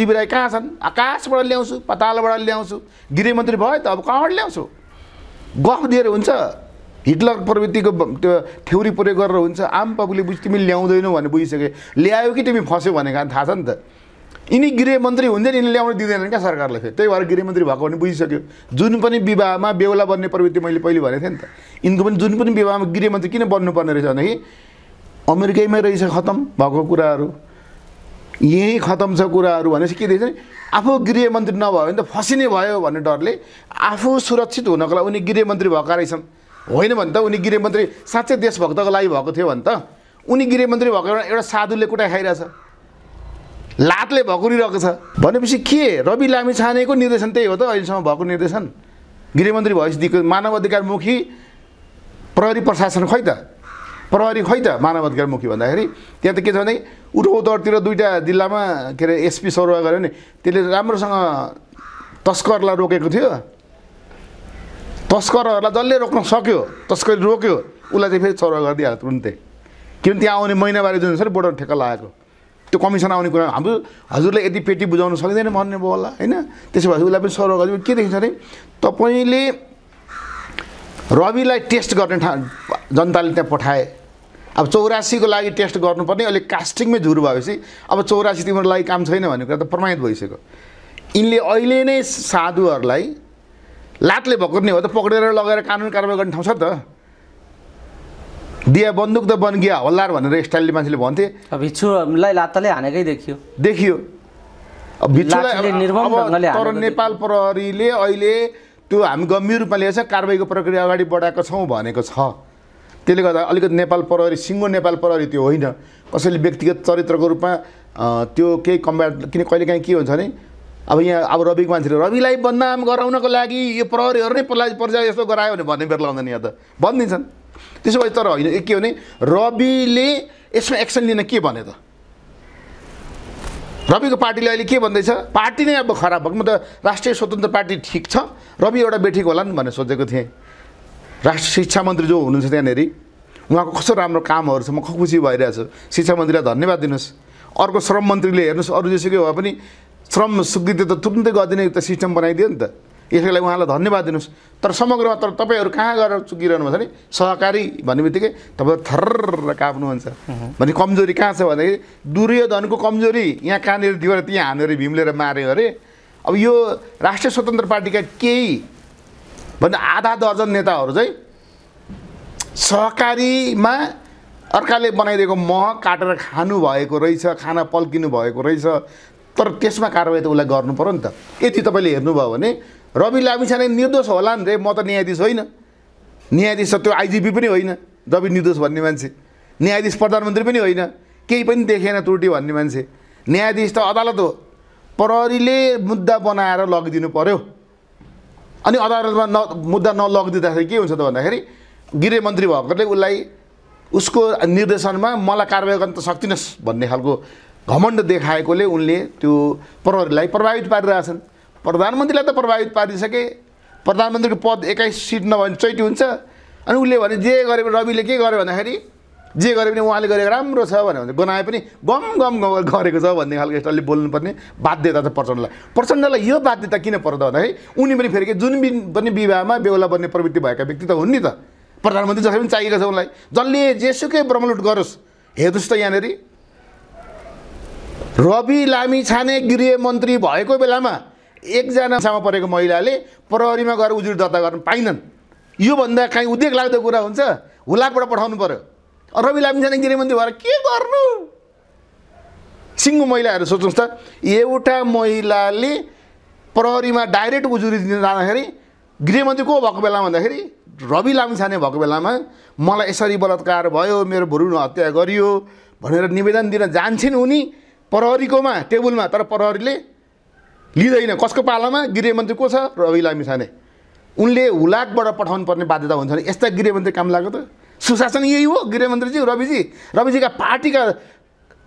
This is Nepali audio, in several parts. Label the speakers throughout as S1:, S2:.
S1: दिविराई कहाँ छन् आकाशबाट ल्याउँछु पातालबाट ल्याउँछु गृहमन्त्री भयो त अब कहाँबाट ल्याउँछु गफ दिएर हुन्छ हिटलर प्रवृत्तिको त्यो थ्योरी प्रयोग गरेर हुन्छ आम पब्लिकले बुझ तिमी ल्याउँदैनौ भने बुझिसके ल्यायो कि तिमी भने कारण थाहा छ नि त यिनी गृहमन्त्री हुन्छ नि यिनी ल्याउन दिँदैनन् क्या सरकारले फेरि त्यही भएर गृहमन्त्री भएको भने बुझिसक्यो जुन पनि विवाहमा बेहुला बन्ने प्रवृत्ति मैले पहिले भनेको थिएँ नि त यिनको पनि जुन पनि विवाहमा गृहमन्त्री किन बन्नुपर्ने रहेछ भनेदेखि अमेरिकैमै रहेछ खतम भएको कुराहरू यहीँ खतम छ कुराहरू भनेपछि के देख्छ आफू गृहमन्त्री नभयो भने त फसिने भयो भन्ने डरले आफू सुरक्षित हुनको लागि उनी गृहमन्त्री भएका रहेछन् होइन भने त उनी गृहमन्त्री साँच्चै देशभक्तको लागि भएको थियो भने त उनी गृहमन्त्री भएको एउटा साधुले कुटा खाइरहेछ लातले भकुरिरहेको छ भनेपछि के रवि लामी छानेको निर्देशन त्यही हो त अहिलेसम्म भएको निर्देशन गृहमन्त्री भएपछि मानव अधिकारमुखी प्रहरी प्रशासन खै त प्रहरी खै त मानव अधिकार मुखी भन्दाखेरि त्यहाँ त के छ भने दरतिर दुईवटा जिल्लामा के अरे एसपी सरुवा गऱ्यो नि त्यसले राम्रोसँग तस्करलाई रोकेको थियो तस्करहरूलाई जसले रोक्न सक्यो तस्कर रोक्यो उसलाई चाहिँ फेरि सरुवा गरिदिइहाल्छ तुरुन्तै किनभने त्यहाँ आउने महिनावारी जुन छ नि बोर्डर ठेक्का लागेको त्यो कमिसन आउने कुरा हाम्रो हजुरले यति पेटी बुझाउन सकिँदैन भन्ने भयो होला होइन त्यसो भए उसलाई पनि सरुवा गरिदियो के देखिन्छ भने तपाईँले रविलाई टेस्ट गर्ने ठाउँ जनताले त्यहाँ पठाए अब चौरासीको लागि टेस्ट गर्नुपर्ने अहिले कास्टिङमै झुर भएपछि अब चौरासी तिम्रो लागि काम छैन भन्ने कुरा त प्रमाणित भइसक्यो यिनले अहिले नै साधुहरूलाई लातले भकुर्ने हो त पक्रेर लगेर कानुन कारवाही गर्ने ठाउँ छ त दिया बन्दुक त बन गिया हल्लार भनेर स्टाइलले मान्छेले भन्थे भिक्षुलाई लातले हानेकै देखियो देखियो तर नेपाल प्रहरीले अहिले त्यो हामी गम्भीर रूपमा लिएर कारवाहीको प्रक्रिया अगाडि बढाएको छौँ भनेको छ त्यसले गर्दा अलिकति नेपाल प्रहरी सिङ्गो नेपाल प्रहरी त्यो होइन कसैले व्यक्तिगत चरित्रको रूपमा त्यो केही कम्ब्याट किन कहिलेकाहीँ के हुन्छ भने अब यहाँ अब रविको मान्छेले रविलाई बदनाम गराउनको लागि यो प्रहरीहरू नै पर्ला पर्जा यस्तो गरायो भने भन्ने बेर लाउँदैन यहाँ त भनिदिन्छन् त्यसो भए तर होइन के भने रविले यसमा एक्सन लिन के भने त रविको पार्टीले अहिले के भन्दैछ पार्टी नै अब खराब भएको म त राष्ट्रिय स्वतन्त्र पार्टी ठिक छ रवि एउटा बेठीको होला नि भनेर सोचेको थिएँ राष्ट्र शिक्षा मन्त्री जो हुनुहुन्छ त्यहाँनिर उहाँको कस्तो राम्रो कामहरू छ म खुसी भइरहेछ शिक्षा मन्त्रीलाई धन्यवाद दिनुहोस् अर्को श्रम मन्त्रीले हेर्नुहोस् अरू जेसुकै भए पनि श्रम स्वीकृति त तुरुन्तै गरिदिने त सिस्टम बनाइदियो नि त लागि उहाँलाई धन्यवाद दिनुहोस् तर समग्रमा तर तपाईँहरू कहाँ गएर चुकिरहनु भने सहकारी भन्ने बित्तिकै तपाईँहरू थर्र काप्नुहुन्छ भने कमजोरी कहाँ छ भन्दाखेरि दुर्योधनको कमजोरी यहाँ कहाँनिर दियो भने त्यहाँ भीमलेर अरे अरे अब यो राष्ट्रिय स्वतन्त्र पार्टीका केही भन्दा आधा दर्जन नेताहरू चाहिँ सहकारीमा अर्काले बनाइदिएको मह काटेर खानुभएको रहेछ खाना पल्किनु भएको रहेछ तर त्यसमा कारवाही त उसलाई गर्नु पऱ्यो नि त यति तपाईँले हेर्नुभयो भने रवि लामिछा नै निर्दोष होला नि रे म त न्यायाधीश होइन न्यायाधीश त त्यो आइजिपी पनि होइन रवि निर्दोष भन्ने मान्छे न्यायाधीश प्रधानमन्त्री पनि होइन केही पनि देखेन त्रुटि भन्ने मान्छे न्यायाधीश त अदालत हो प्रहरीले मुद्दा बनाएर लगिदिनु पऱ्यो अनि अदालतमा न मुद्दा नलगिदिँदाखेरि के हुन्छ त भन्दाखेरि गृहमन्त्री भएकोले उसलाई उसको निर्देशनमा मलाई कारवाही गर्न त सक्दिनस् भन्ने खालको घमण्ड देखाएकोले उनले त्यो प्रहरीलाई प्रभावित पारिरहेछन् प्रधानमन्त्रीलाई त प्रभावित पारिसके प्रधानमन्त्रीको पद एक्काइस सिट नभए चैटी हुन्छ अनि उसले भने जे गरे रविले के गर्यो भन्दाखेरि जे गरे पनि उहाँले गरेको राम्रो छ भन्यो भने गनाए पनि गम गम गरेको छ भन्ने खालको यसले बोल्नुपर्ने बाध्यता छ प्रचण्डलाई प्रचण्डलाई यो बाध्यता किन पर्छ भन्दाखेरि उनी पनि फेरि के जुन पनि विवाहमा बेहुला बन्ने प्रवृत्ति भएका व्यक्ति त हुन् नि त प्रधानमन्त्री जसरी पनि चाहिएको छ उनलाई जसले जेसुकै ब्रह्मलुट गरोस् हेर्नुहोस् त यहाँनिर रवि लामी छाने मन्त्री भएको बेलामा एकजना छामा परेको महिलाले प्रहरीमा गएर उजुरी दर्ता गर्नु पाइनन् योभन्दा काहीँ उद्योग लाग्दो कुरा हुन्छ हुलाकबाट पठाउनु पऱ्यो रवि लामिछाने गृहमन्त्री भएर के गर्नु सिङ्गो महिलाहरू सोच्नुहोस् त एउटा महिलाले प्रहरीमा डाइरेक्ट उजुरी दिन जाँदाखेरि गृहमन्त्री को भएको बेलामा भन्दाखेरि रवि लामिछाने भएको बेलामा मलाई यसरी बलात्कार भयो मेरो भुरुन हत्या गरियो भनेर निवेदन दिन जान्छन् उनी प्रहरीकोमा टेबुलमा तर प्रहरीले लिँदैन कसको पालामा गृहमन्त्री को छ रवि लामिछाने उनले हुलाकबाट पठाउनु पर्ने बाध्यता हुन्छ भने यस्ता गृहमन्त्री काम लाग्यो त सुशासन यही हो गृहमन्त्रीजी रविजी रविजीका पार्टीका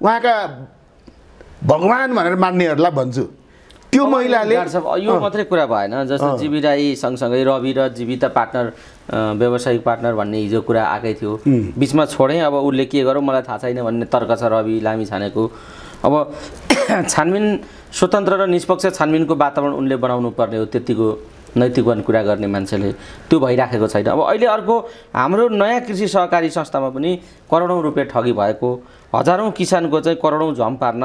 S1: उहाँका भगवान् भनेर मान्नेहरूलाई भन्छु
S2: त्यो महिलाले यो मात्रै कुरा भएन जस्तो जीवी राई सँगसँगै रवि र जीविता पार्टनर व्यावसायिक पार्टनर भन्ने हिजो कुरा आएकै थियो बिचमा छोडेँ अब उसले के गरौँ मलाई थाहा छैन भन्ने तर्क छ रवि लामी छानेको अब छानबिन स्वतन्त्र र निष्पक्ष छानबिनको वातावरण उनले बनाउनु पर्ने हो त्यतिको नैतिकवन कुरा गर्ने मान्छेले त्यो भइराखेको छैन अब अहिले अर्को हाम्रो नयाँ कृषि सहकारी संस्थामा पनि करोडौँ रुपियाँ ठगी भएको हजारौँ किसानको चाहिँ करोडौँ झम पार्न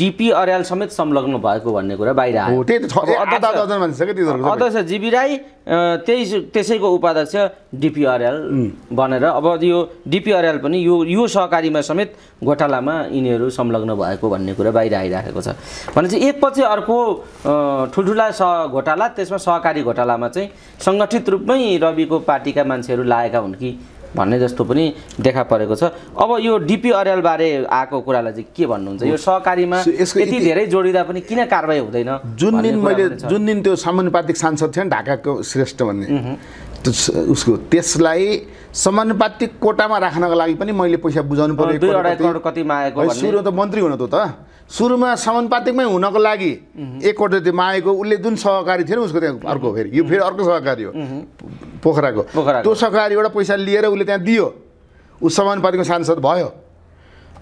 S2: डिपी अर्याल समेत संलग्न भएको भन्ने कुरा बाहिर आयो अध्यक्ष जीवी राई त्यही त्यसैको उपाध्यक्ष डिपी अर्याल बनेर अब यो डिपी अर्याल पनि यो यो सहकारीमा समेत घोटालामा यिनीहरू संलग्न भएको भन्ने कुरा बाहिर आइराखेको छ भनेपछि एकपछि अर्को ठुल्ठुला स घोटाला त्यसमा सहकारी घोटालामा चाहिँ सङ्गठित रूपमै रविको पार्टीका मान्छेहरू लागेका हुन् कि भन्ने जस्तो पनि देखा परेको छ अब यो डिपी अर्यालबारे आएको कुरालाई चाहिँ के भन्नुहुन्छ यो सहकारीमा यति धेरै जोडिँदा पनि किन कारवाही हुँदैन जुन दिन मैले जुन
S1: दिन त्यो समानुपातिक सांसद थियो नि ढाकाको श्रेष्ठ भन्ने उसको त्यसलाई समानुपातिक कोटामा राख्नको लागि पनि मैले पैसा बुझाउनु पर्यो सुरु त मन्त्री हुन त सुरुमा समानुपातिकमै हुनको लागि एक जति मागेको उसले जुन सहकारी थियो नि उसको त्यहाँ अर्को फेरि यो फेरि अर्को सहकारी हो पोखराको त्यो सहकारीबाट पैसा लिएर उसले त्यहाँ दियो ऊ समानुपातिको सांसद भयो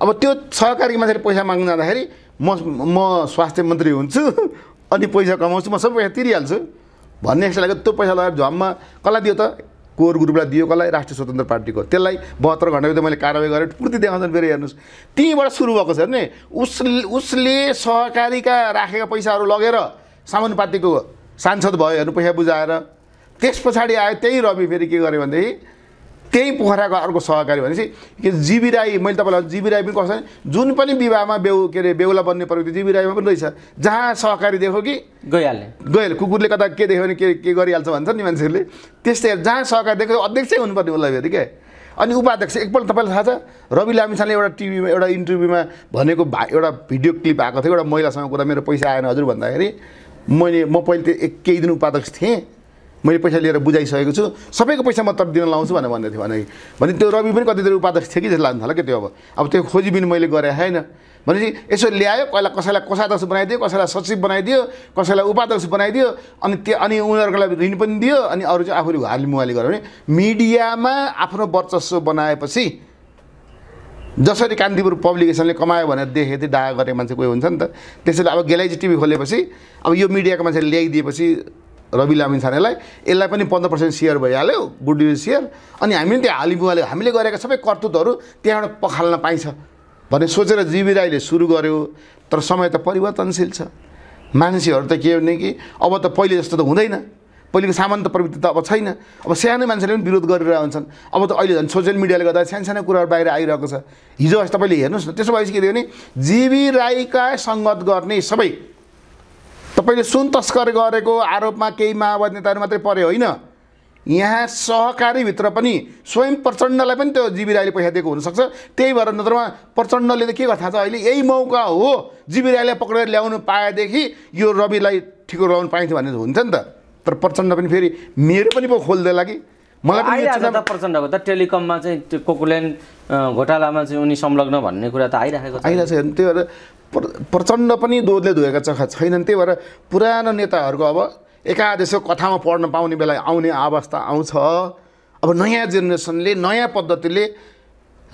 S1: अब त्यो सहकारी मान्छेले पैसा माग्नु जाँदाखेरि म म स्वास्थ्य मन्त्री हुन्छु अनि पैसा कमाउँछु म सबै पैसा तिरिहाल्छु भन्ने जस्तो लाग्यो त्यो पैसा लगाएर झम्मा कसलाई दियो त कोर ग्रुपलाई दियो कसलाई राष्ट्रिय स्वतन्त्र पार्टीको त्यसलाई बहत्तर घन्टाभित्र मैले कारवाही गरेँ पूर्ति देखाउँछन् फेरि हेर्नुहोस् त्यहीँबाट सुरु भएको छ नि उसले उसले सहकारीका राखेका पैसाहरू लगेर सामानुपातिको सांसद भयो हेर्नु पैसा बुझाएर त्यस पछाडि आयो त्यही रवि फेरि के गर्यो भनेदेखि त्यही पोखराको अर्को सहकारी भनेपछि के जिबी राई मैले तपाईँलाई जिबी राई पनि कसरी जुन पनि विवाहमा बेउ के अरे बेहुला बन्ने प्रवृत्ति जिबी राईमा पनि रहेछ जहाँ सहकारी देखो कि गइहाल्ने गइहाल्यो कुकुरले कता के देख्यो भने के के गरिहाल्छ भन्छ नि मान्छेहरूले त्यस्तै जहाँ सहकारी देख्यो अध्यक्षै हुनुपर्ने उसलाई फेरि क्या अनि उपाध्यक्ष एकपल्ट तपाईँलाई थाहा छ रवि लामिसाले एउटा टिभीमा एउटा इन्टरभ्यूमा भनेको भा एउटा भिडियो क्लिप आएको थियो एउटा महिलासँग कुरा मेरो पैसा आएन हजुर भन्दाखेरि मैले म पहिले त्यो केही दिन उपाध्यक्ष थिएँ मैले पैसा लिएर बुझाइसकेको छु सबैको पैसा म तर दिन लाउँछु भनेर भन्दै थियो भने त्यो रवि पनि कतितिर उपाध्यक्ष थियो कि जस्तो लाग्नु थाल्यो क्या त्यो अब अब त्यो खोजीबिन मैले गरेँ होइन भनेपछि यसो ल्यायो पहिला कसैलाई कोषाध्यक्ष बनाइदियो कसैलाई सचिव बनाइदियो कसैलाई उपाध्यक्ष बनाइदियो अनि त्यो अनि उनीहरूको ऋण पनि दियो अनि अरू चाहिँ आफूले हाली मुहाली गर्यो भने मिडियामा आफ्नो वर्चस्व बनाएपछि जसरी कान्तिपुर पब्लिकेसनले कमायो भनेर देखेको थिएँ दाया गरेको मान्छे कोही हुन्छ नि त त्यसैले अब गेलाइजी टिभी खोलेपछि अब यो मिडियाको मान्छेले ल्याइदिएपछि रवि लामिन छानेलाई यसलाई पनि पन्ध्र पर्सेन्ट सेयर भइहाल्यो गुड न्युज सेयर अनि हामीले त्यहाँ हालिमुहाल्यो हामीले गरेका सबै कर्तुतहरू त्यहाँबाट पखाल्न पाइन्छ भन्ने सोचेर जीवी राईले सुरु गर्यो तर समय त परिवर्तनशील छ मान्छेहरू त के भने कि अब त पहिले जस्तो त हुँदैन पहिलेको सामान्त प्रवृत्ति त अब छैन अब सानो मान्छेले पनि विरोध गरिरहेको हुन्छन् अब त अहिले झन् सोसियल मिडियाले गर्दा सानो सानो कुराहरू बाहिर आइरहेको छ हिजो अस्ति तपाईँले हेर्नुहोस् न त्यसो भएपछि के थियो भने जीवी राईका सङ्गत गर्ने सबै तपाईँले सुन तस्कर गरेको आरोपमा केही माओवादी नेताहरू मात्रै पऱ्यो होइन यहाँ सहकारीभित्र पनि स्वयं प्रचण्डलाई पनि त्यो जीवी राईले पैसा दिएको हुनसक्छ त्यही भएर नत्रमा प्रचण्डले त के गर्छ थाहा छ अहिले यही मौका हो जीवी राईलाई पक्रेर ल्याउनु पाएदेखि यो रविलाई ठिक लगाउनु पाइन्थ्यो भने हुन्छ नि त तर प्रचण्ड पनि फेरि मेरो पनि पो खोल्दै लागि मलाई
S2: प्रचण्डको त टेलिकममा चाहिँ त्यो कोकुलेन घोटालामा चाहिँ उनी संलग्न भन्ने कुरा त आइराखेको छ आइरहेको
S1: छ त्यही भएर प्रचण्ड पनि दोधले धोएका चखा छैनन् त्यही भएर पुरानो नेताहरूको अब एकादेशको कथामा पढ्न पाउने बेला आउने अवस्था आउँछ अब नयाँ जेनेरेसनले नयाँ पद्धतिले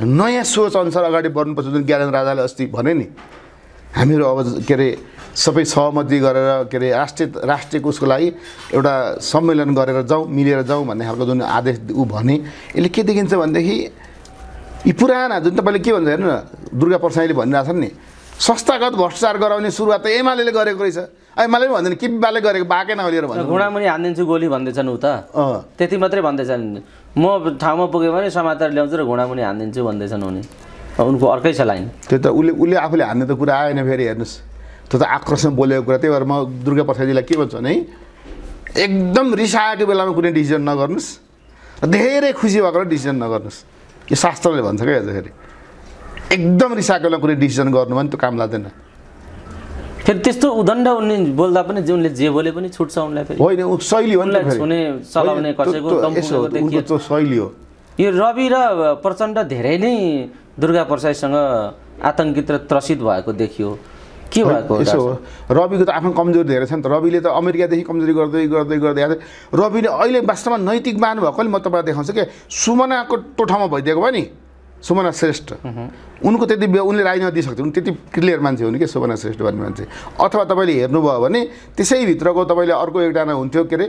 S1: नयाँ अनुसार अगाडि बढ्नुपर्छ जुन ज्ञानेन्द्र राजाले अस्ति भने नि हामीहरू अब के अरे सबै सहमति गरेर के अरे राष्ट्रिय राष्ट्रिय कोषको लागि एउटा सम्मेलन गरेर जाउँ मिलेर जाउँ भन्ने खालको जुन आदेश ऊ भने यसले के देखिन्छ भनेदेखि यी पुराना जुन तपाईँले के भन्छ हेर्नु न दुर्गा प्रसाईले भनिरहेको नि संस्थागत भ्रष्टाचार गराउने सुरुवात त एमाले गरेको रहेछ एमाले पनि भन्दैन बाले गरेको बाकै नलिएर भन्छ
S2: घुँडामुनि हानिदिन्छु गोली भन्दैछन् उता त्यति मात्रै भन्दैछन् म ठाउँमा पुगेँ भने समाचार ल्याउँछु र घुँडामुनि हानिदिन्छु भन्दैछन् उनी उनको अर्कै छ लाइन
S1: त्यो त उसले उसले आफूले हान्ने त कुरा आएन फेरि हेर्नुहोस् त्यो त आक्रोशमा बोलेको कुरा त्यही भएर म दुर्गा प्रसादजीलाई के भन्छु भने एकदम रिसाएको बेलामा कुनै डिसिजन नगर्नुहोस् र धेरै खुसी भएको डिसिजन नगर्नुहोस् यो शास्त्रले भन्छ क्या हेर्दाखेरि एकदम रिसाएको बेला कुनै डिसिजन गर्नु भने त्यो काम लाग्दैन
S2: फेरि त्यस्तो उदण्ड उनले बोल्दा पनि जुनले जे बोले पनि छुट्छ उनलाई होइन शैली हो शैली हो यो रवि र प्रचण्ड धेरै नै दुर्गा प्रसादसँग आतङ्कित र त्रसित भएको देखियो के भएको यसो हो रविको त
S1: आफ्नो कमजोरी धेरै छ नि त रविले त अमेरिकादेखि कमजोरी गर्दै गर्दै गर्दै आएको रविले अहिले वास्तवमा नैतिक मान भएकोले म तपाईँलाई देखाउँछु के सुमनाको टोठामा भइदिएको भयो नि सुमना श्रेष्ठ उनको त्यति उनले राजनीति सक्थ्यो उनी त्यति क्लियर मान्छे हुने कि सुमना श्रेष्ठ भन्ने मान्छे अथवा तपाईँले हेर्नुभयो भने त्यसैभित्रको तपाईँले अर्को एकजना हुन्थ्यो के अरे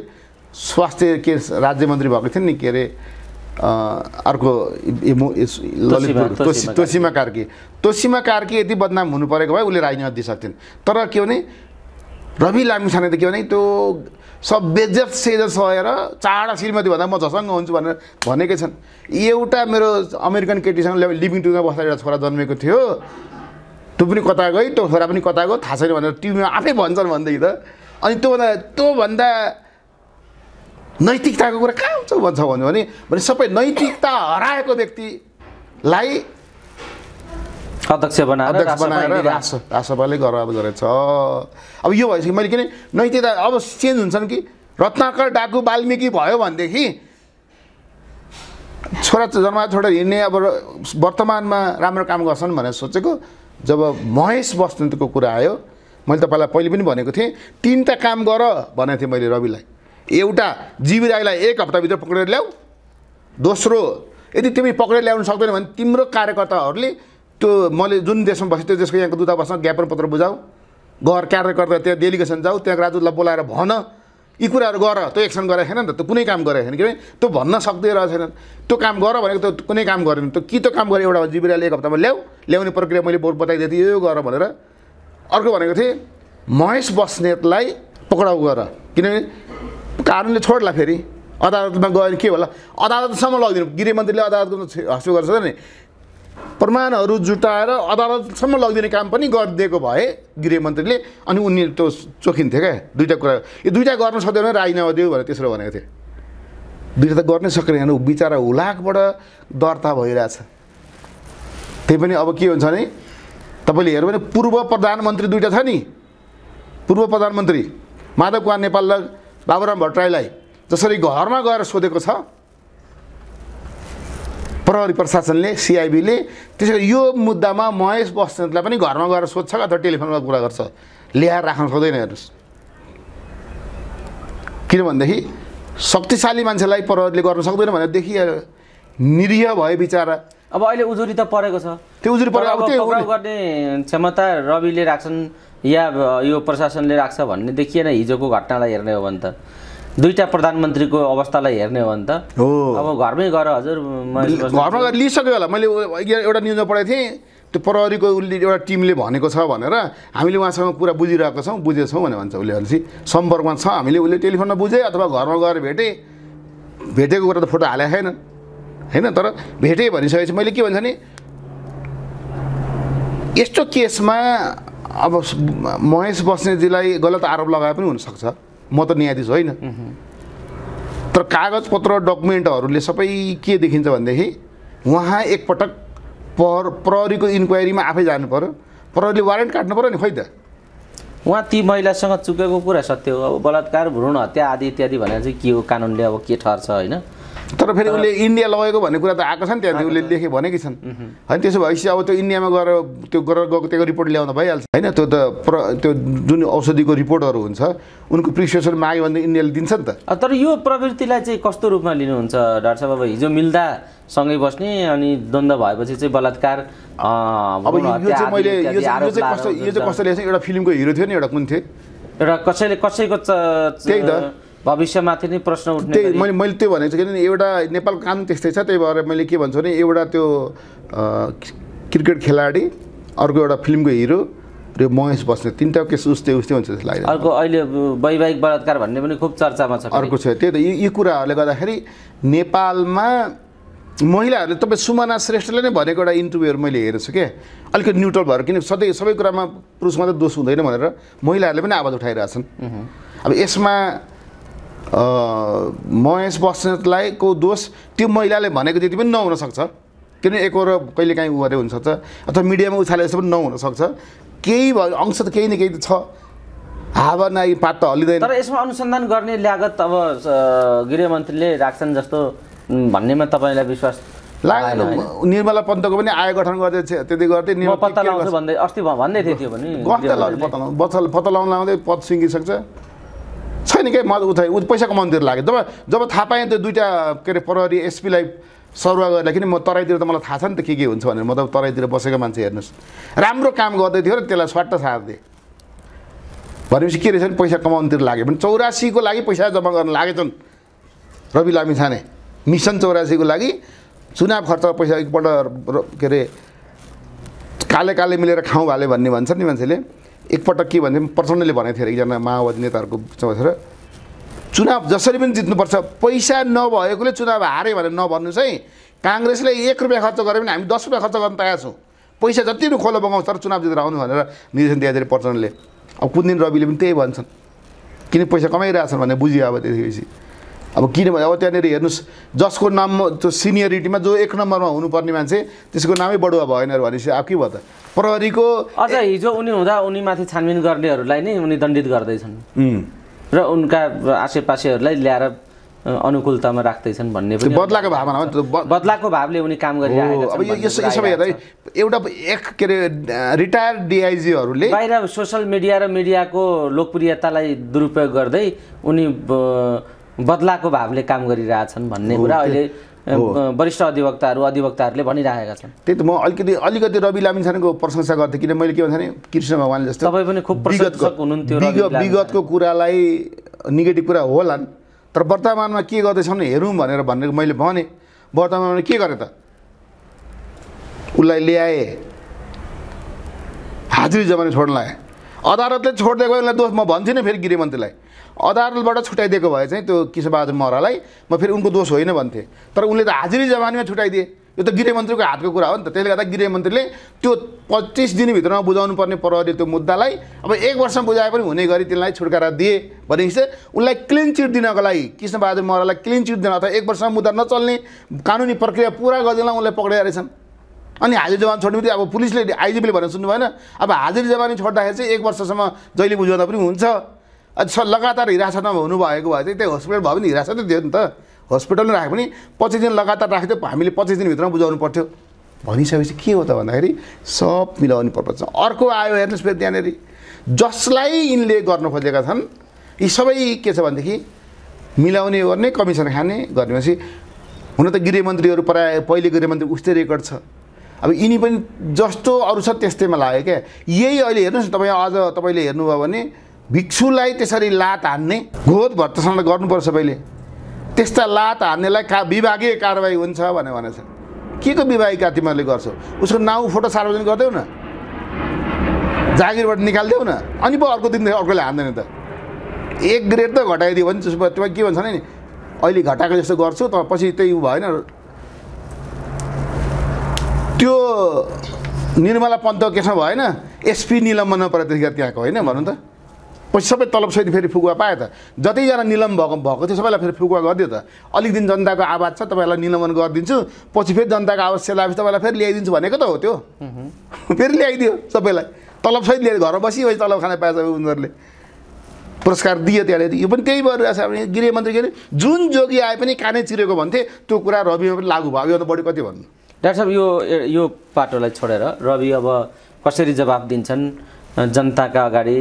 S1: स्वास्थ्य के राज्यमन्त्री भएको थियो नि के अरे अर्को तोसी तोसीमा कार्की तोसीमा कार्की यति बदनाम हुनु परेको भए उसले राजनीति दिइसक्थेन तर के भने रवि लामिछाने त के भने त्यो सब बेजत सेज सहेर चाडा श्रीमती भन्दा म झसङ्ग हुन्छु भनेर भनेकै छन् एउटा मेरो अमेरिकन केटीसँग लिभिङ टुमा बस्दा एउटा छोरा जन्मेको थियो त्यो पनि कता गयो त्यो छोरा पनि कता गयो थाहा छैन भनेर टिभीमा आफै भन्छन् भनेदेखि त अनि त्योभन्दा त्योभन्दा नैतिकताको कुरा कहाँ हुन्छ भन्छ भन्यो भने सबै नैतिकता हराएको व्यक्तिलाई अध्यक्ष बनाएर अध्यक्ष बनाएर राजसभाले गर्वाद गरेछ अब यो भएपछि मैले किन नैतिकता अब चेन्ज हुन्छन् कि रत्नाकर डाकु वाल्मिकी भयो भनेदेखि छोरा जन्मा छोरा हिँड्ने अब वर्तमानमा राम्रो काम गर्छन् भनेर सोचेको जब महेश बस्नेतको कुरा आयो मैले तपाईँलाई पहिले पनि भनेको थिएँ तिनवटा काम गर भनेको थिएँ मैले रविलाई एउटा जीविराईलाई एक हप्ताभित्र पक्रेर ल्याऊ दोस्रो यदि तिमी पक्रेर ल्याउन सक्दैन भने तिम्रो कार्यकर्ताहरूले त्यो मैले जुन देशमा बसेँ त्यो देशको यहाँको दूतावासमा ज्ञापन पत्र बुझाऊ घर कार्यकर्ता त्यहाँ डेलिगेसन जाऊ त्यहाँ राजुलाई बोलाएर भन यी कुराहरू गर त्यो एक्सन गरेको छैन नि त त्यो कुनै काम गरेको छैन किनभने त्यो भन्न सक्दै रहेको छैन त्यो काम गर भनेको त कुनै काम गरेन त कि त्यो काम गरेँ एउटा जिबिराले एक हप्तामा ल्याऊ ल्याउने प्रक्रिया मैले बताइदिएको थिएँ यो गर भनेर अर्को भनेको थिएँ महेश बस्नेतलाई पक्राउ गर किनभने कारणले छोड्ला फेरि अदालतमा गयो के होला अदालतसम्म लगिदिनु गृहमन्त्रीले अदालतको हसो गर्छ नि प्रमाणहरू जुटाएर अदालतसम्म लगिदिने काम पनि गरिदिएको भए गृहमन्त्रीले अनि उनी त्यो चोखिन्थ्यो क्या दुइटा कुरा यो दुईवटा गर्न सक्दैन भने राजीनामा दियो भनेर तेस्रो भनेको थिएँ दुइटा त गर्नै सकेन बिचरा हुलाकबाट दर्ता भइरहेछ त्यही पनि अब के हुन्छ भने तपाईँले हेऱ्यो भने पूर्व प्रधानमन्त्री दुइटा छ नि पूर्व प्रधानमन्त्री माधव कुमार नेपाललाई बाबुराम भट्टराईलाई जसरी घरमा गएर सोधेको छ प्रहरी प्रशासनले सिआइबीले त्यसै गरी यो मुद्दामा महेश बस्नेतलाई पनि घरमा गएर सोध्छ अथवा टेलिफोनमा कुरा गर्छ ल्याएर राख्न सक्दैन हेर्नुहोस् किनभनेदेखि शक्तिशाली मान्छेलाई प्रहरीले गर्न सक्दैन भनेर देखि निरीह भए बिचरा अब अहिले उजुरी त परेको छ
S2: त्यो उजुरी परेको गर्ने क्षमता रविले राख्छन् या यो प्रशासनले राख्छ भन्ने देखिएन हिजोको घटनालाई हेर्ने हो भने त दुईवटा प्रधानमन्त्रीको अवस्थालाई हेर्ने हो भने त हो अब घरमै गएर हजुर घरमा गएर लिइसक्यो होला मैले एउटा न्युजमा पढाएको थिएँ
S1: त्यो प्रहरीको उसले एउटा टिमले भनेको छ भनेर हामीले उहाँसँग कुरा बुझिरहेको छौँ बुझेछौँ भनेर भन्छ उसले भनेपछि सम्पर्कमा छ हामीले उसले टेलिफोनमा बुझेँ अथवा घरमा गएर भेटेँ भेटेको कुरा त फोटो हालेको छैन होइन तर भेटेँ भनिसकेपछि मैले के भन्छ नि यस्तो केसमा अब महेश बस्नेजीलाई गलत आरोप लगाए पनि हुनसक्छ म त न्यायाधीश होइन तर कागजपत्र डकुमेन्टहरूले सबै के देखिन्छ भनेदेखि उहाँ एकपटक प्रहर प्रहरीको इन्क्वायरीमा आफै जानु पऱ्यो प्रहरीले वारेन्ट काट्नु पऱ्यो नि खोइ त
S2: उहाँ ती महिलासँग चुकेको कुरा सत्य हो अब बलात्कार भ्रूण हत्या आदि इत्यादि भनेर चाहिँ के हो कानुनले अब के ठहर छ होइन तर फेरि उसले इन्डिया लगेको भन्ने कुरा त आएको छ नि त्यहाँ उसले लेखे भनेकै छन्
S1: होइन त्यसो भएपछि अब त्यो इन्डियामा गएर त्यो गरेर गएको त्यहाँको रिपोर्ट ल्याउन भइहाल्छ होइन त्यो त प्र त्यो जुन औषधिको
S2: रिपोर्टहरू हुन्छ उनको प्रिस्क्रिप्सन माग्यो भने इन्डियाले दिन्छ नि त तर यो प्रवृत्तिलाई चाहिँ कस्तो रूपमा लिनुहुन्छ डाक्टर साहब अब हिजो मिल्दा सँगै बस्ने अनि द्वन्द भएपछि चाहिँ बलात्कार अब यो चाहिँ मैले यो चाहिँ कस्तो यो चाहिँ कस्तो ल्याएको एउटा फिल्मको हिरो थियो नि एउटा कुन थियो एउटा कसैले कसैको त्यही त भविष्यमाथि नै प्रश्न उठ्ने त्यही मैले मैले त्यो भनेको छु
S1: किनभने एउटा नेपालको कानुन त्यस्तै छ त्यही भएर मैले के भन्छु भने एउटा त्यो क्रिकेट खेलाडी अर्को एउटा फिल्मको हिरो र महेश बस्ने तिनवटा केस उस्तै उस्तै हुन्छ जस्तो लाग्यो
S2: अर्को अहिले वैवाहिक बलात्कार भन्ने पनि खुब चर्चामा छ अर्को छ त्यही त यी कुराहरूले गर्दाखेरि
S1: नेपालमा महिलाहरूले तपाईँ सुमना श्रेष्ठले नै भनेको एउटा इन्टरभ्यूहरू मैले हेरेको छु क्या अलिकति न्युट्रल भएर किन सधैँ सबै कुरामा पुरुष मात्रै दोष हुँदैन भनेर महिलाहरूले पनि आवाज उठाइरहेछन् अब यसमा महेश बस्नेतलाई को दोष त्यो महिलाले भनेको त्यति पनि नहुनसक्छ किनभने एकवर कहिले काहीँ अरे हुनसक्छ अथवा मिडियामा उछाले जस्तो पनि नहुनसक्छ केही भयो अंश त केही न केही त छ हावा नै पात त हल्लिँदैन तर
S2: यसमा अनुसन्धान गर्ने लागत अब गृहमन्त्रीले राख्छन् जस्तो भन्नेमा तपाईँलाई विश्वास लाग्यो निर्मला पन्तको पनि आय गठन गर्दै त्यति गर्दै पत्ता लगाउँछु भन्दै अस्ति भन्दै थियो त्यो पनि
S1: पत्ता पत्ता लाउँदै पद सुँगिसक्छ नि के म उठाइ पैसा कमाउनुतिर लाग्यो जब जब थाहा पाएँ त्यो दुइटा के अरे प्रहरी एसपीलाई सरुवा गरेर किन म तराईतिर त मलाई थाहा छ नि त के के हुन्छ भनेर म त तराईतिर बसेको मान्छे हेर्नुहोस् राम्रो काम गर्दै थियो र त्यसलाई स्वाट सार्दिएँ भनेपछि के रहेछ नि पैसा कमाउनुतिर लाग्यो भने चौरासीको लागि पैसा जम्मा गर्न लागेछन् रवि लामी छाने मिसन चौरासीको लागि चुनाव खर्च पैसा एकपल्ट के अरे काले काले मिलेर खाउँ भाले भन्ने भन्छ नि मान्छेले एकपटक के भने प्रचण्डले भनेको थियो एकजना माओवादी नेताहरूको बिचमा बसेर चुनाव जसरी पनि जित्नुपर्छ पैसा नभएकोले चुनाव हारे भनेर नभन्नुहोस् है काङ्ग्रेसले एक रुपियाँ खर्च गरे पनि हामी दस रुपियाँ खर्च गर्न तयार छौँ पैसा जति पनि खोलो बगाउँछ तर चुनाव जितेर आउनु भनेर निर्देशन थियो प्रचण्डले अब कुन दिन रविले पनि त्यही भन्छन् किन पैसा कमाइरहेछन् भने बुझ्यो अब त्यसपछि अब किनभने अब त्यहाँनिर हेर्नुहोस् जसको नाम त्यो सिनियरिटीमा जो एक नम्बरमा हुनुपर्ने मान्छे त्यसको नामै बडुवा भएन भनेपछि
S2: अब के भयो त प्रहरीको अझ हिजो उनी हुँदा उनीमाथि छानबिन गर्नेहरूलाई नै उनी दण्डित गर्दैछन् र उनका आसेपासेहरूलाई ल्याएर अनुकूलतामा राख्दैछन् भन्ने बदलाको भावना बदलाको भावले उनी काम गरिराखेको अब यो सबै हेर्दा एउटा एक के अरे रिटायर डिआइजीहरूले बाहिर सोसल मिडिया र मिडियाको लोकप्रियतालाई दुरुपयोग गर्दै उनी बदलाको भावले काम गरिरहेछन् भन्ने कुरा अहिले वरिष्ठ अधिवक्ताहरू अधिवक्ताहरूले भनिरहेका छन्
S1: त्यही त म अलिकति अलिकति रवि लामिछानेको प्रशंसा गर्थेँ किन मैले के भन्छ भने कृष्ण भगवान् जस्तो तपाईँ पनि खुब हुनुहुन्थ्यो विगतको कुरालाई निगेटिभ कुरा होलान् तर वर्तमानमा के गर्दैछ भने हेरौँ भनेर भन्ने मैले भने वर्तमानमा के गरेँ त उसलाई ल्याएँ हाजिरी जमाने छोड्न लगाएँ अदालतले छोडिदिएको उसलाई दोष म भन्छु नि फेरि गृहमन्त्रीलाई अदालतबाट छुट्याइदिएको भए चाहिँ त्यो किशोरबहादुर महरालाई म फेरि उनको दोष होइन भन्थेँ तर उनले त हाजिरी जवानीमा छुट्याइदिए यो त गृहमन्त्रीको हातको कुरा हो नि त त्यसले गर्दा गृहमन्त्रीले त्यो पच्चिस दिनभित्रमा बुझाउनु पर्ने प्रहरी त्यो मुद्दालाई अब एक वर्षमा बुझाए पनि हुने गरी त्यसलाई छुटकारा दिए भनेपछि उनलाई क्लिन चिट दिनको लागि कृष्णबहादुर महरालाई क्लिन चिट दिन अथवा एक वर्षमा मुद्दा नचल्ने कानुनी प्रक्रिया पुरा गरिदिनलाई उनलाई पक्रिया रहेछन् अनि हाजिर जवान छोड्ने बित्तिकै अब पुलिसले आइजिपीले भनेर सुन्नु भएन अब हाजिर जवानी छोड्दाखेरि चाहिँ एक वर्षसम्म जहिले बुझाउँदा पनि हुन्छ लगातार हिरासतमा हुनुभएको भए चाहिँ त्यही हस्पिटल भयो भने हिरासतै थियो नि त हस्पिटलमा राख्यो भने पच्चिस दिन लगातार राखिदियो हामीले पच्चिस दिनभित्रमा बुझाउनु पर्थ्यो भनिसकेपछि के हो त भन्दाखेरि सब मिलाउने पर्पज अर्को आयो हेर्नुहोस् फेरि त्यहाँनिर जसलाई यिनले गर्न खोजेका छन् यी सबै के छ भनेदेखि मिलाउने गर्ने कमिसन खाने भनेपछि हुन त गृहमन्त्रीहरू प्राय पहिले गृहमन्त्री उस्तै रेकर्ड छ अब यिनी पनि जस्तो अरू छ त्यस्तैमा लाग्यो क्या यही अहिले हेर्नुहोस् न तपाईँ आज तपाईँले हेर्नुभयो भने भिक्षुलाई त्यसरी लात हान्ने घोध भत्तसँग गर्नुपर्छ पहिले त्यस्ता लात हान्नेलाई का विभागीय कारवाही हुन्छ भनेर भनेछ छ के को का तिमीहरूले गर्छौ उसको नाउँ फोटो सार्वजनिक गरिदेऊ न जागिरबाट निकालिदेऊ न अनि पो अर्को दिन अर्कोले हान्दैन त एक ग्रेड त घटाइदियो भने त्यसो भए तपाईँ के भन्छ नि अहिले घटाएको जस्तो गर्छु त पछि त्यही भएन त्यो निर्मला पन्त केसमा भएन एसपी निलम्बन पऱ्यो त्यतिखेर त्यहाँको होइन भनौँ त पछि सबै तलबसहित फेरि फुकुवा पायो त जतिजना निलम्ब भएको भएको थियो सबैलाई फेरि फुकुवा गरिदियो त अलिक दिन जनताको आवाज छ तपाईँलाई निलम्बन गरिदिन्छु पछि फेरि जनताको आवाज सेलाएपछि तपाईँलाई फेरि ल्याइदिन्छु भनेको त हो त्यो फेरि ल्याइदियो सबैलाई तलबसहित लिएर घरमा बसी तलब खाना पाएछ उनीहरूले पुरस्कार दियो त्यहाँनिर यो पनि त्यही भएर भने गृहमन्त्री के अरे जुन जोगी आए पनि कानै चिरेको भन्थे त्यो कुरा रविमा पनि लागु भयो योभन्दा बढी कति भन्नु
S2: डाक्टर साहब यो यो पाटोलाई छोडेर रवि अब कसरी जवाब दिन्छन् जनताका अगाडि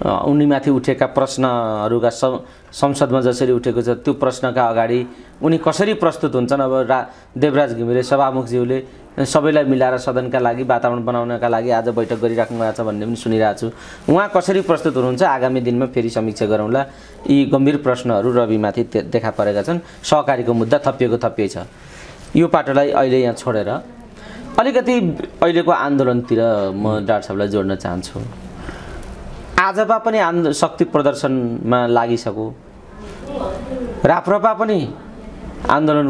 S2: उनीमाथि उठेका प्रश्नहरूका संसदमा जसरी उठेको छ त्यो प्रश्नका अगाडि उनी कसरी प्रस्तुत हुन्छन् अब रा देवराज घिमिरे सभामुखज्यूले सबैलाई मिलाएर सदनका लागि वातावरण बनाउनका लागि आज बैठक गरिराख्नु भएको छ भन्ने पनि सुनिरहेको छु उहाँ कसरी प्रस्तुत हुनुहुन्छ आगामी दिनमा फेरि समीक्षा गरौँला यी गम्भीर प्रश्नहरू रविमाथि देखा परेका छन् सहकारीको मुद्दा थपिएको थपिए छ यो पाटोलाई अहिले यहाँ छोडेर अलिकति अहिलेको आन्दोलनतिर म डाक्टर साहबलाई जोड्न चाहन्छु आजपा पनि आन्द शक्ति प्रदर्शनमा लागिसक्यो राप्रपा पनि आन्दोलन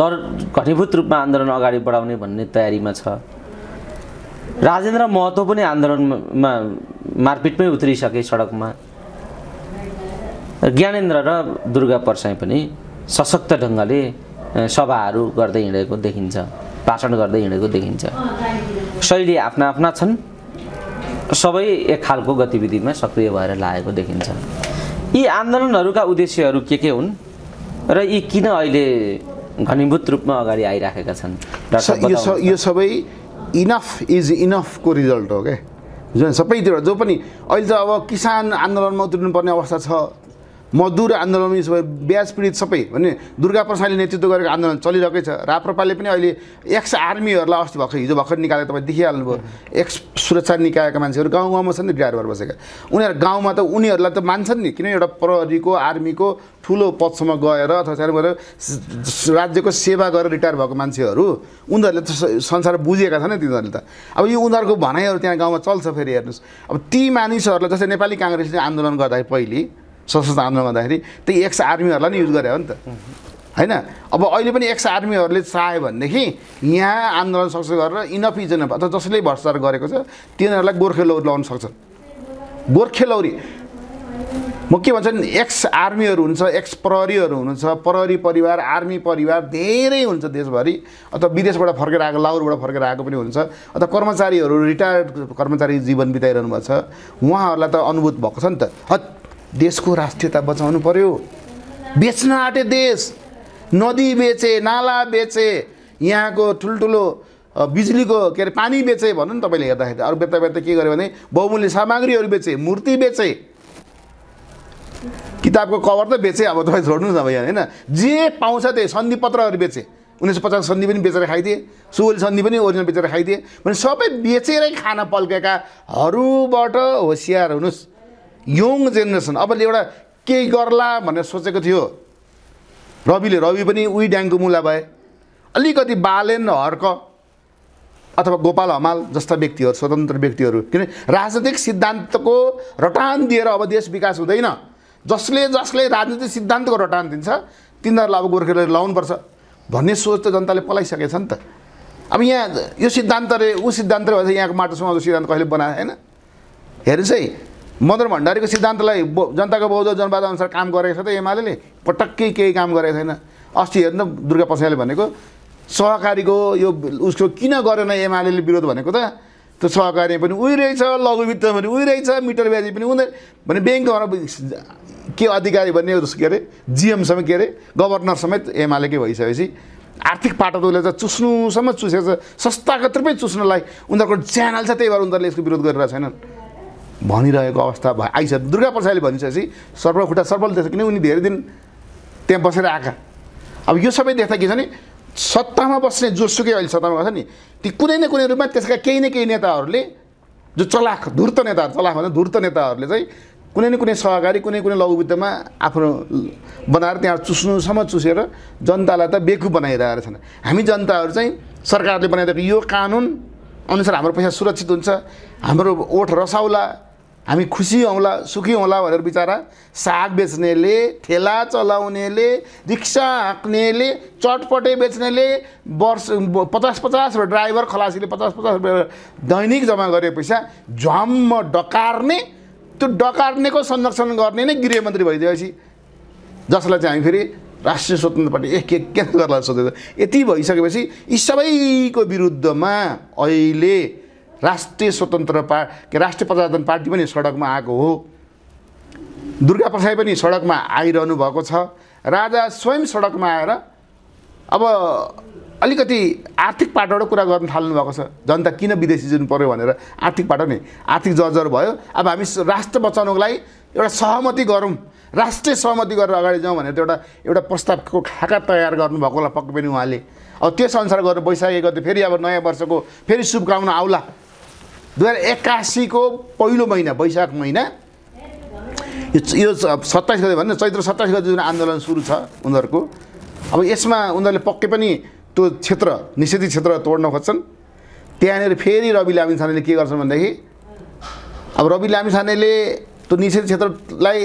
S2: दर घनीभूत रूपमा आन्दोलन अगाडि बढाउने भन्ने तयारीमा छ राजेन्द्र महतो पनि आन्दोलनमा मारपिटमै उत्रिसके सडकमा ज्ञानेन्द्र र दुर्गा परसाई पनि सशक्त ढङ्गले सभाहरू गर्दै हिँडेको देखिन्छ भाषण गर्दै हिँडेको देखिन्छ शैली आफ्ना आफ्ना छन् सबै एक खालको गतिविधिमा सक्रिय भएर लागेको देखिन्छ यी आन्दोलनहरूका उद्देश्यहरू के के हुन् र यी किन अहिले घनीभूत रूपमा अगाडि आइराखेका छन् यो सबै इनफ
S1: इज इनफको रिजल्ट हो क्या जुन सबैतिर जो पनि अहिले त अब किसान आन्दोलनमा उत्रिनुपर्ने अवस्था छ मजदुर सबै ब्याज पीडित सबै भने दुर्गा प्रसादले नेतृत्व गरेको आन्दोलन चलिरहेकै छ राप्रपाले पनि अहिले एक्स आर्मीहरूलाई अस्ति भर्खर हिजो भर्खर निकालेर तपाईँ देखिहाल्नुभयो एक्स सुरक्षा निकायका मान्छेहरू गाउँ गाउँमा छन् नि ड्राइभर बसेका उनीहरू गाउँमा त उनीहरूलाई त मान्छन् नि किन एउटा प्रहरीको आर्मीको ठुलो पदसम्म गएर अथवा सानो गएर राज्यको सेवा गरेर रिटायर भएको मान्छेहरू उनीहरूले त संसार बुझेका छन् नि तिनीहरूले त अब यो उनीहरूको भनाइहरू त्यहाँ गाउँमा चल्छ फेरि हेर्नुहोस् अब ती मानिसहरूलाई जस्तै नेपाली काङ्ग्रेसले आन्दोलन गर्दाखेरि पहिले सशस्त्र आन्दोलन गर्दाखेरि त्यही एक्स आर्मीहरूलाई नै युज गरे हो नि त होइन अब अहिले पनि एक्स आर्मीहरूले चाह्यो भनेदेखि यहाँ आन्दोलन सक्सेस गरेर इनफ इजन अथवा जसले भ्रष्टाचार गरेको छ तिनीहरूलाई गोर्खे लौरी लाउन सक्छ गोर्खे लौरी म के भन्छन् एक्स आर्मीहरू हुन्छ एक्स प्रहरीहरू हुनुहुन्छ प्रहरी परिवार आर्मी परिवार धेरै हुन्छ देशभरि अथवा विदेशबाट फर्केर आएको लाहौरबाट फर्केर आएको पनि हुन्छ अथवा कर्मचारीहरू रिटायर्ड कर्मचारी जीवन बिताइरहनु भएको छ उहाँहरूलाई त अनुभूत भएको छ नि त देशको राष्ट्रियता बचाउनु पर्यो बेच्न आँटे देश नदी बेचे नाला बेचे यहाँको ठुल्ठुलो बिजुलीको के अरे पानी बेचे भनौँ न तपाईँले हेर्दाखेरि अरू बेच्दा बेच्दा के गर्यो भने बहुमूल्य सामग्रीहरू बेचे मूर्ति बेचे किताबको कभर त बेचे अब तपाईँ छोड्नुहोस् अब यहाँ होइन जे पाउँछ त्यही सन्धिपत्रहरू बेचे उन्नाइस सय पचास सन्धि पनि बेचेर खाइदिए सुवल सन्धि पनि ओरिजिनल बेचेर खाइदिए भने सबै बेचेरै खाना पल्केकाहरूबाट होसियार हुनुहोस् यङ जेनेरेसन अबले एउटा केही गर्ला भनेर सोचेको थियो रविले रवि पनि उही ड्याङको मुला भए अलिकति बालेन हर्क अथवा गोपाल हमाल जस्ता व्यक्तिहरू स्वतन्त्र व्यक्तिहरू किन राजनीतिक सिद्धान्तको रटान दिएर अब देश विकास हुँदैन जसले जसले राजनीतिक सिद्धान्तको रटान दिन्छ तिनीहरूलाई अब गोर्खेले लाउनुपर्छ भन्ने सोच त जनताले पलाइसकेछ नि त अब यहाँ यो सिद्धान्तले ऊ सिद्धान्त भएर यहाँको माटोसँग सिद्धान्त कहिले बनाए छैन हेर्नुहोस् है मदन भण्डारीको सिद्धान्तलाई जनताको बहुजन जनवाद अनुसार काम गरेको छ त एमाले पटक्कै केही काम गरेको छैन अस्ति हेर्नु दुर्गा पछ्याले भनेको सहकारीको यो उसको किन गरेन एमाले विरोध भनेको त त्यो सहकारी पनि उही लघुवित्त पनि उही मिटर ब्याजी पनि उनी भने ब्याङ्कहरू के अधिकारी भन्ने के अरे समेत के अरे गभर्नर समेत एमालेकै भइसकेपछि आर्थिक पाटो त उसले त चुस्नुसम्म चुसेको छ संस्थागत रूपमै चुस्नलाई उनीहरूको च्यानल छ त्यही भएर उनीहरूले यसको विरोध गरिरहेको छैनन् भनिरहेको अवस्था भयो आइसक्यो दुर्गा प्रसादले भनिसकेपछि सर्प खुट्टा सर्पले देख्छ किन उनी धेरै दिन त्यहाँ बसेर आएका अब यो सबै देख्दा के छ भने सत्तामा बस्ने जोसुकै अहिले सत्तामा बस्छ नि ती कुनै न कुनै रूपमा त्यसका केही न केही नेताहरूले जो चलाख धुर्त नेताहरू चलाख भन्दा धुर्त नेताहरूले चाहिँ कुनै न कुनै सहकारी कुनै कुनै लघुवित्तमा आफ्नो बनाएर त्यहाँ चुस्नुसम्म चुसेर जनतालाई त बेकु बनाइरहेको छन् हामी जनताहरू चाहिँ सरकारले बनाइदिएको यो कानुन अनुसार हाम्रो पैसा सुरक्षित हुन्छ हाम्रो ओठ रसाउला हामी खुसी हौँला सुखी हौँला भनेर बिचरा साग बेच्नेले ठेला चलाउनेले रिक्सा हाँक्नेले चटपटे बेच्नेले वर्ष पचास पचास र ड्राइभर खलासीले पचास पचास रुपियाँ दैनिक जम्मा गरे पैसा झम्म डकार्ने त्यो डकार्नेको संरक्षण गर्ने नै गृहमन्त्री भइदिएपछि जसलाई चाहिँ हामी फेरि राष्ट्रिय स्वतन्त्र पार्टी एक एक केन्द्र गर्ला सोधेको यति भइसकेपछि यी सबैको विरुद्धमा अहिले राष्ट्रिय स्वतन्त्र पा के राष्ट्रिय प्रजातन्त्र पार्टी पनि सडकमा आएको हो दुर्गा प्रसाई पनि सडकमा आइरहनु भएको छ राजा स्वयं सडकमा आएर अब अलिकति आर्थिक पाटोबाट कुरा गर्न थाल्नु भएको छ जनता किन विदेशी जानु पऱ्यो भनेर आर्थिक पाटो नै आर्थिक जर्जर भयो अब हामी राष्ट्र बचाउनुको लागि एउटा सहमति गरौँ राष्ट्रिय सहमति गरेर अगाडि जाउँ भनेर एउटा एउटा प्रस्तावको खाका तयार गर्नुभएको होला पक्कै पनि उहाँले अब त्यस अनुसार गरेर बैशाखी गर्दै फेरि अब नयाँ वर्षको फेरि शुभकामना आउला दुई हजार एक्कासीको पहिलो महिना वैशाख महिना यो यो सत्ताइस गते भन्नु चैत्र सत्ताइस गते जुन आन्दोलन सुरु छ उनीहरूको अब यसमा उनीहरूले पक्कै पनि त्यो क्षेत्र निषेधित क्षेत्र तोड्न खोज्छन् त्यहाँनिर फेरि रवि लामी के गर्छन् भनेदेखि अब रवि लामी छानेले त्यो निषेधित क्षेत्रलाई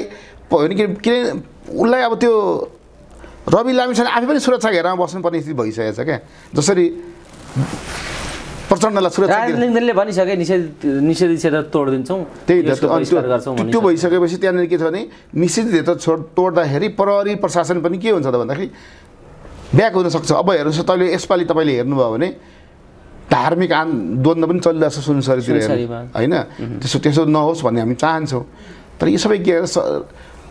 S1: होइन किन उसलाई अब त्यो रवि लामिछाने आफै पनि सुरक्षा घेरामा बस्नुपर्ने स्थिति भइसकेको छ क्या जसरी प्रचण्डलाई सुरक्षा भनिसके निषेधित क्षेत्र तोडिदिन्छौँ त्यही त्यो भइसकेपछि त्यहाँनिर के छ भने निषेधित क्षेत्र छोड तोड्दाखेरि प्रहरी प्रशासन पनि के हुन्छ त भन्दाखेरि ब्याक हुनसक्छ अब हेर्नुहोस् तपाईँले यसपालि तपाईँले हेर्नुभयो भने धार्मिक द्वन्द्व पनि चलिरहेको छ सुनसरीतिर होइन त्यसो त्यसो नहोस् भन्ने हामी चाहन्छौँ तर यो सबै के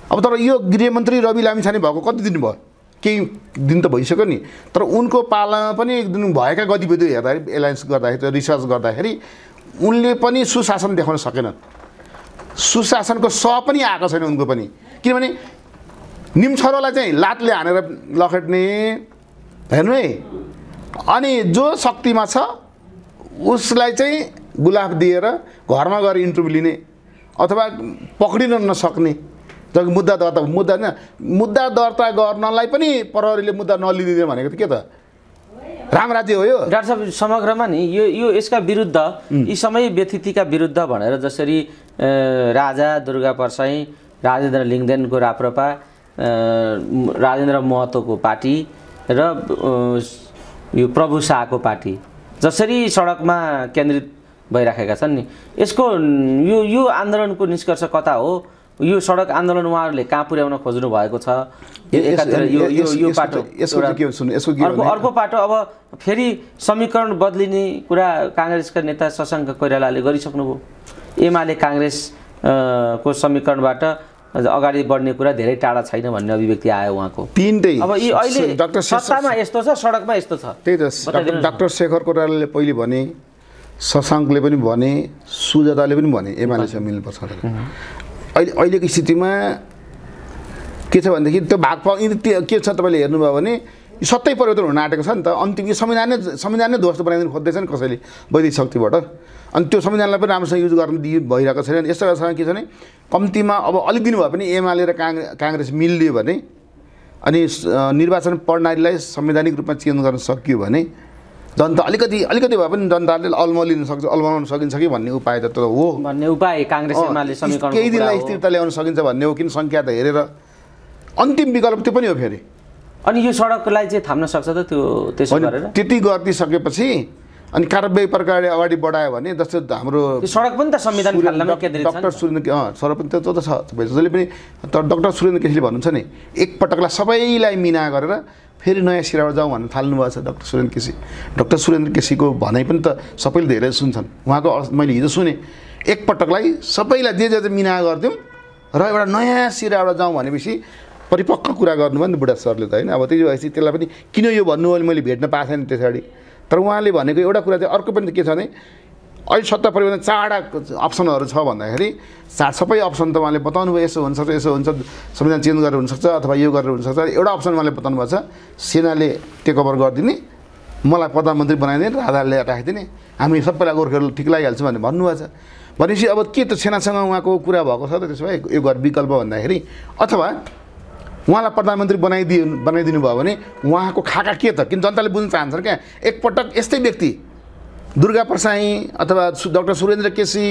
S1: अब तर यो गृहमन्त्री रवि लामिछाने भएको कति दिन भयो केही दिन त भइसक्यो नि तर उनको पालामा पनि एक दिन भएका गतिविधि हेर्दाखेरि एलायन्स गर्दाखेरि रिसर्च गर्दाखेरि उनले पनि सुशासन देखाउन सकेनन् सुशासनको स पनि आएको छैन उनको पनि किनभने निम्छरोलाई चाहिँ लातले हानेर लखेट्ने हेर्नु है अनि जो शक्तिमा छ उसलाई चाहिँ गुलाफ दिएर घरमा गएर इन्टरभ्यू लिने अथवा पक्रिन नसक्ने जस्तो मुद्दा दर्ता मुद्दा होइन मुद्दा दर्ता गर्नलाई पनि प्रहरीले मुद्दा नलिदिने भनेको
S2: त के त राम राज्य हो यो डाक्टर साहब समग्रमा नि यो यो यसका विरुद्ध यी समय व्यतिथिका विरुद्ध भनेर जसरी राजा दुर्गा परसाई राजेन्द्र लिङ्गदेनको राप्रपा राजेन्द्र महतोको पार्टी र यो प्रभु शाहको पार्टी जसरी सडकमा केन्द्रित भइराखेका छन् नि यसको यो यो आन्दोलनको निष्कर्ष कता हो यो सडक आन्दोलन उहाँहरूले कहाँ पुर्याउन खोज्नु भएको छ अर्को पाटो अब फेरि समीकरण बदलिने कुरा काङ्ग्रेसका नेता सशङ्क कोइरालाले गरिसक्नुभयो एमाले काङ्ग्रेस को समीकरणबाट अगाडि बढ्ने कुरा धेरै टाढा छैन भन्ने अभिव्यक्ति आयो उहाँको तिनटै अब अहिले डाक्टर सत्तामा यस्तो छ सडकमा यस्तो छ त्यही त डाक्टर शेखर कोइरालाले पहिले भने
S1: शशाङ्कले पनि भने सुजाताले पनि भने एमालेसँग मिल्नुपर्छ अहिले अहिलेको स्थितिमा के छ भनेदेखि त्यो भाग प के छ तपाईँले हेर्नुभयो भने सत्तै परिवर्तन हुन आँटेको छ नि त अन्तिम यो संविधान नै संविधान नै ध्वस्त बनाइदिनु खोज्दैछ नि कसैले वैदिक शक्तिबाट अनि त्यो संविधानलाई पनि राम्रोसँग युज गर्न दिइ भइरहेको छैन यस्तो अवस्थामा के छ भने कम्तीमा अब अलिक दिन भए पनि एमाले र काङ्ग्रे काङ्ग्रेस मिलिदियो भने अनि निर्वाचन प्रणालीलाई संवैधानिक रूपमा चेन्ज गर्न सकियो भने जनता अलिकति अलिकति भए पनि जनताले अल्मलिन सक्छ अल्मलाउन सकिन्छ कि भन्ने उपाय त हो भन्ने उपाय काङ्ग्रेस केही दिनलाई स्थिरता ल्याउन सकिन्छ भन्ने हो किन सङ्ख्या त हेरेर अन्तिम विकल्प त्यो पनि हो फेरि अनि यो सडकलाई चाहिँ थाम्न सक्छ त त्यो त्यसो त्यति गरिदिइसकेपछि अनि कारबाही प्रकारले अगाडि बढायो भने जस्तो हाम्रो सडक पनि त संविधान डक्टर सुरेन्द्र सडक पनि त्यो त छ जसले पनि तर डक्टर सुरेन्द्र केसीले भन्नुहुन्छ नि एकपटकलाई सबैलाई मिना गरेर फेरि नयाँ सिराबाट जाउँ भन्न थाल्नुभएको छ डक्टर सुरेन्द्र केसी डक्टर सुरेन्द्र केसीको भनाइ पनि त सबैले धेरै सुन्छन् उहाँको मैले हिजो सुने एकपटकलाई सबैलाई जे जे जे मिना गरिदिउँ र एउटा नयाँ सिराबाट जाउँ भनेपछि परिपक्व कुरा गर्नुभयो नि बुढा सरले त होइन अब त्यो भएपछि त्यसलाई पनि किन यो भन्नुभयो भने मैले भेट्न पाएको छैन त्यसरी तर उहाँले भनेको एउटा कुरा चाहिँ अर्को पनि के छ भने अहिले सत्ता परिवर्तन चारवटा अप्सनहरू छ भन्दाखेरि चार सबै अप्सन त उहाँले बताउनु भयो यसो हुनसक्छ यसो हुन्छ संविधान चेन्ज गरेर हुनसक्छ अथवा यो गरेर हुनसक्छ एउटा अप्सन उहाँले बताउनु भएको छ सेनाले टेक ओभर गरिदिने मलाई प्रधानमन्त्री बनाइदिने राधाले राखिदिने हामी सबैलाई गोर्खेहरू ठिक लागिहाल्छ भनेर भन्नुभएको छ भनेपछि अब के त सेनासँग उहाँको कुरा भएको छ त त्यसो भए यो घर विकल्प भन्दाखेरि अथवा उहाँलाई प्रधानमन्त्री बनाइदिनु बनाइदिनु भयो भने उहाँको खाका के त किन जनताले बुझ्न चाहन्छन् क्या एकपटक यस्तै व्यक्ति दुर्गा प्रसाई अथवा डक्टर सुरेन्द्र केसी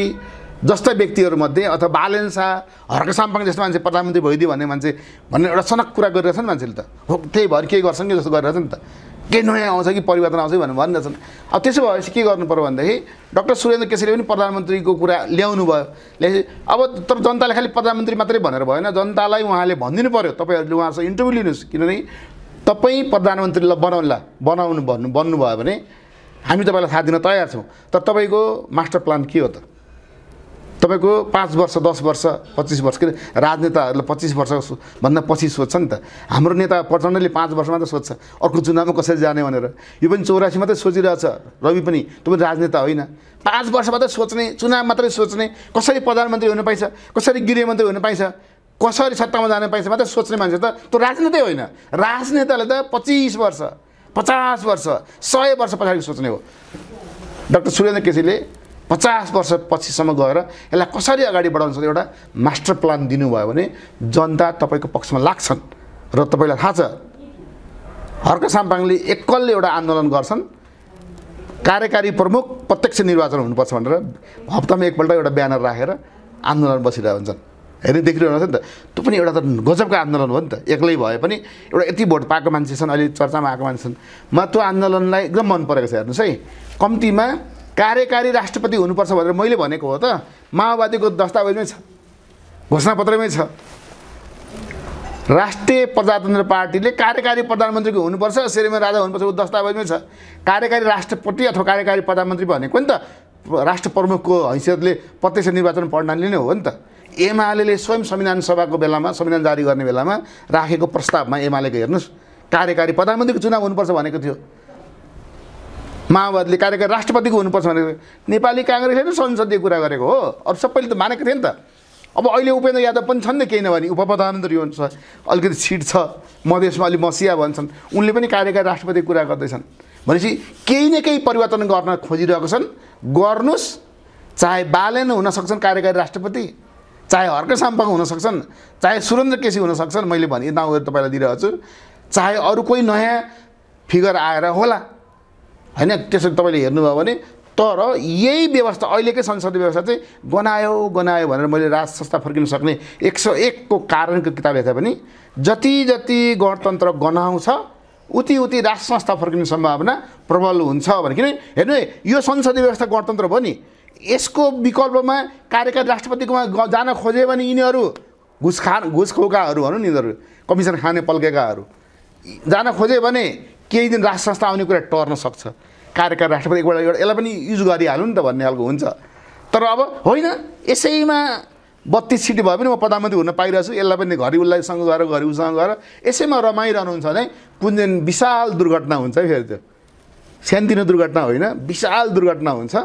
S1: जस्ता व्यक्तिहरूमध्ये अथवा बालेन शाह हर्क साम्पाङ जस्तो मान्छे प्रधानमन्त्री भइदियो भन्ने मान्छे भन्ने एउटा सनक कुरा नि मान्छेले त हो त्यही भएर केही गर्छन् कि जस्तो नि त केही नयाँ आउँछ कि परिवर्तन आउँछ कि भनेर भनिरहेछन् अब त्यसो भएपछि के गर्नु पऱ्यो भनेदेखि डक्टर सुरेन्द्र केसीले पनि प्रधानमन्त्रीको कुरा ल्याउनु भयो ल्याएपछि अब तर जनताले खालि प्रधानमन्त्री मात्रै भनेर भएन जनतालाई उहाँले भनिदिनु पऱ्यो तपाईँहरूले उहाँसँग इन्टरभ्यू लिनुहोस् किनभने तपाईँ प्रधानमन्त्रीलाई बनाउला बनाउनु भन्नु बन्नुभयो भने हामी तपाईँलाई थाहा दिन तयार छौँ तर तपाईँको मास्टर प्लान के हो त तपाईँको पाँच वर्ष दस वर्ष पच्चिस वर्ष के अरे राजनेताहरूले पच्चिस वर्ष भन्दा पछि सोध्छ नि त हाम्रो नेता प्रचण्डले पाँच वर्ष मात्रै सोध्छ अर्को चुनावमा कसरी जाने भनेर यो पनि चौरासी मात्रै सोचिरहेछ रवि पनि पनि राजनेता होइन पाँच वर्ष मात्रै सोच्ने चुनाव मात्रै सोच्ने कसरी प्रधानमन्त्री हुन पाइन्छ कसरी गृहमन्त्री हुन पाइन्छ कसरी सत्तामा जान पाइन्छ मात्रै सोच्ने मान्छे त त्यो राजनेतै होइन राजनेताले त पच्चिस वर्ष पचास वर्ष सय वर्ष पछाडि सोच्ने हो डाक्टर सुरेन्द्र केसीले पचास वर्षपछिसम्म गएर यसलाई कसरी अगाडि बढाउन सक्छ एउटा मास्टर प्लान दिनुभयो भने जनता तपाईँको पक्षमा लाग्छन् र तपाईँलाई थाहा छ हर्क साम्पाङले एकलले एउटा आन्दोलन गर्छन् कार्यकारी प्रमुख प्रत्यक्ष निर्वाचन हुनुपर्छ भनेर हप्तामा एकपल्ट एउटा ब्यानर राखेर आन्दोलन बसिरहेको हुन्छन् हेर्दै देखिरहनु भएको छ नि त त्यो पनि एउटा त गजबको आन्दोलन हो नि त एक्लै भए पनि एउटा यति भोट पाएको मान्छे छन् अहिले चर्चामा आएको मान्छे छन् म त्यो आन्दोलनलाई एकदम मन परेको छ हेर्नुहोस् है कम्तीमा कार्यकारी राष्ट्रपति हुनुपर्छ भनेर मैले भनेको हो त माओवादीको दस्तावेजमै छ घोषणापत्रमै छ राष्ट्रिय प्रजातन्त्र पार्टीले कार्यकारी प्रधानमन्त्रीको हुनुपर्छ शेरेमा राजा हुनुपर्छ ऊ दस्तावेजमै छ कार्यकारी राष्ट्रपति अथवा कार्यकारी प्रधानमन्त्री भनेको नि त राष्ट्र प्रमुखको हैसियतले प्रत्यक्ष निर्वाचन प्रणाली नै हो नि त एमाले स्वयं संविधान सभाको बेलामा संविधान जारी गर्ने बेलामा राखेको प्रस्तावमा एमालेको हेर्नुहोस् कार्यकारी प्रधानमन्त्रीको चुनाव हुनुपर्छ भनेको थियो माओवादीले कार्यकारी राष्ट्रपतिको हुनुपर्छ भनेको नेपाली काङ्ग्रेसले नै संसदीय कुरा गरेको हो अरू सबैले त मानेको थिएँ नि त अब अहिले उपेन्द्र यादव पनि छन् नि केही नभने प्रधानमन्त्री हुन्छ अलिकति सिट छ मधेसमा अलिक मसिया भन्छन् उनले पनि कार्यकारी राष्ट्रपतिको कुरा गर्दैछन् भनेपछि केही न केही परिवर्तन गर्न खोजिरहेको छन् गर्नुहोस् चाहे बालेन हुन सक्छन् कार्यकारी राष्ट्रपति चाहे हर्क साम्पाङ हुनसक्छन् चाहे सुरेन्द्र केसी हुनसक्छन् मैले भने उयो तपाईँलाई दिइरहेको छु चाहे अरू कोही नयाँ फिगर आएर होला होइन त्यसरी तपाईँले हेर्नुभयो भने तर यही व्यवस्था अहिलेकै संसदीय व्यवस्था चाहिँ गनायो गनायो भनेर मैले राज संस्था फर्किन सक्ने एक सौ एकको कारणको किताब हेर्दा पनि जति जति गणतन्त्र गनाउँछ उति उति राज संस्था फर्किने सम्भावना प्रबल हुन्छ भने किन हेर्नु है यो संसदीय व्यवस्था गणतन्त्र भयो नि यसको विकल्पमा कार्यकारी राष्ट्रपतिकोमा जान खोजे भने यिनीहरू घुस खा घुस खोकाहरू भनौँ नि यिनीहरू कमिसन खाने पल्केकाहरू जान खोजे भने केही दिन राष्ट्र संस्था आउने कुरा टर्न सक्छ कार्यकारी राष्ट्रपति एकबाट एउटा यसलाई पनि युज गरिहालौँ नि त भन्ने खालको हुन्छ तर अब होइन यसैमा बत्तिस सिट भए पनि म प्रधानमन्त्री हुन पाइरहेको छु यसलाई पनि घरि उसलाईसँग गएर घरि उसँग गएर यसैमा रमाइरहनुहुन्छ भने कुन दिन विशाल दुर्घटना हुन्छ है फेरि त्यो सानोतिनो दुर्घटना होइन विशाल दुर्घटना हुन्छ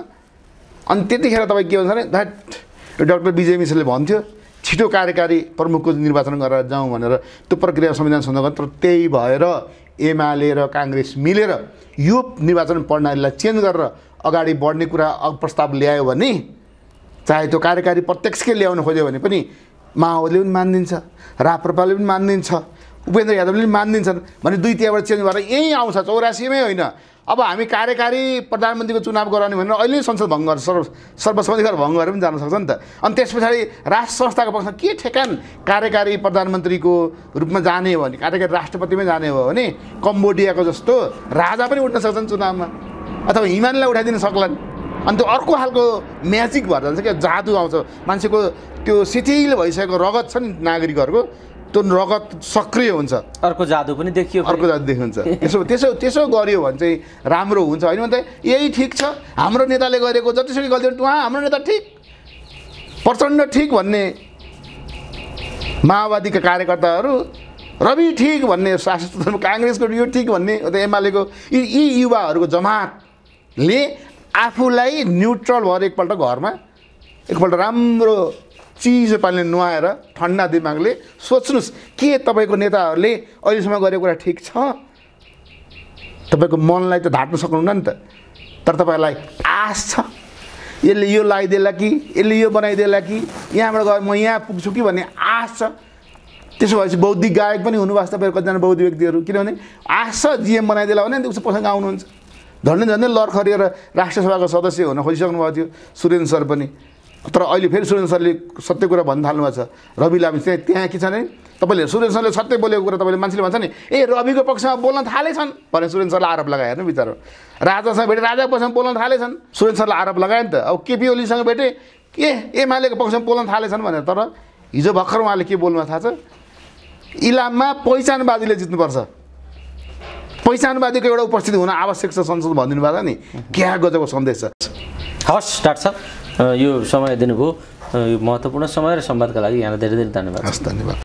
S1: अनि त्यतिखेर तपाईँ के भन्छ भने द्याट डक्टर विजय मिश्रले भन्थ्यो छिटो कार्यकारी प्रमुखको निर्वाचन गरेर जाउँ भनेर त्यो प्रक्रिया संविधान सन्दर्भ तर त्यही भएर एमाले र काङ्ग्रेस मिलेर यो निर्वाचन प्रणालीलाई चेन्ज गरेर अगाडि बढ्ने कुरा प्रस्ताव ल्यायो भने चाहे त्यो कार्यकारी प्रत्यक्षकै ल्याउन खोज्यो भने पनि माओवादीले पनि मानिदिन्छ राप्रपाले पनि मानिदिन्छ उपेन्द्र यादवले पनि मानिदिन्छन् भने दुई तिहारबाट चेन्ज भएर यहीँ आउँछ चौरासीमै होइन अब हामी कार्यकारी प्रधानमन्त्रीको चुनाव गराउने भनेर अहिले संसद भङ्ग गरेर सर्व सर्वसम्मतिबाट भङ्ग गरेर पनि जान सक्छ नि त अनि त्यस पछाडि राष्ट्र संस्थाको पक्षमा के ठेकान कार्यकारी प्रधानमन्त्रीको रूपमा जाने हो भने कार्यकारी राष्ट्रपतिमै जाने हो भने कम्बोडियाको जस्तो राजा पनि उठ्न सक्छन् चुनावमा अथवा हिमालयलाई उठाइदिन सक्लान् अनि त्यो अर्को खालको म्याजिक भएर जान्छ क्या जादु आउँछ मान्छेको त्यो शिथिल भइसकेको रगत छ नि नागरिकहरूको त्यो रगत सक्रिय हुन्छ अर्को जादु पनि देखियो अर्को जादु देखिन्छ त्यसो त्यसो त्यसो गरियो भने चाहिँ राम्रो हुन्छ होइन भन्दा यही ठिक छ हाम्रो नेताले गरेको जतिसुकै गल्ती उहाँ हाम्रो नेता ठिक प्रचण्ड ठिक भन्ने माओवादीका कार्यकर्ताहरू रवि ठिक भन्ने शासक काङ्ग्रेसको यो ठिक भन्ने एमालेको यी यी युवाहरूको जमातले आफूलाई न्युट्रल भएर एकपल्ट घरमा एकपल्ट राम्रो चिसो पानीले नुहाएर ठन्डा दिमागले सोच्नुहोस् के तपाईँको नेताहरूले अहिलेसम्म गरेको कुरा ठिक छ तपाईँको मनलाई त ढाट्न सक्नुहुन्न नि त तर तपाईँलाई आश छ यसले यो लगाइदिएला कि यसले यो बनाइदिएला कि यहाँबाट गयो म यहाँ पुग्छु कि भन्ने आश छ त्यसो भएपछि बौद्धिक गायक पनि हुनुभएको छ तपाईँहरू कतिजना बौद्धिक व्यक्तिहरू किनभने आश छ जिएम बनाइदिएला भने उसको पसँग आउनुहुन्छ झन्डै झन्डै लर्खरिएर राष्ट्रिय सदस्य हुन खोजिसक्नु भएको थियो सुरेन्द्र सर पनि तर अहिले फेरि सुरेन्द्र सरले सत्य कुरा भन्न थाल्नु भएको छ रवि चाहिँ त्यहाँ के छ भने तपाईँले सुरेन्द्र सरले सत्य बोलेको कुरा तपाईँले मान्छेले भन्छ नि ए रविको पक्षमा बोल्न थालेछन् भने सुरेन्द्र सरलाई आरोप लगाए हेर्नु विचार राजासँग भेटेँ राजाको पक्षमा बोल्न थालेछन् सुरेन्द्र सरलाई आरोप लगाए नि त अब केपी ओलीसँग भेटेँ ए एमालेको पक्षमा बोल्न थालेछन् भनेर तर हिजो भर्खर उहाँले के बोल्नु थाहा छ इलाममा पहिचानवादीले जित्नुपर्छ पहिचानवादीको
S2: एउटा उपस्थिति हुन आवश्यक छ संसद भनिदिनु भएको छ नि क्या गजबको सन्देश छ हस् डाक्टर साहब यो समय दिनुभयो यो महत्त्वपूर्ण समय र सम्वादका लागि यहाँलाई धेरै धेरै धन्यवाद हस् धन्यवाद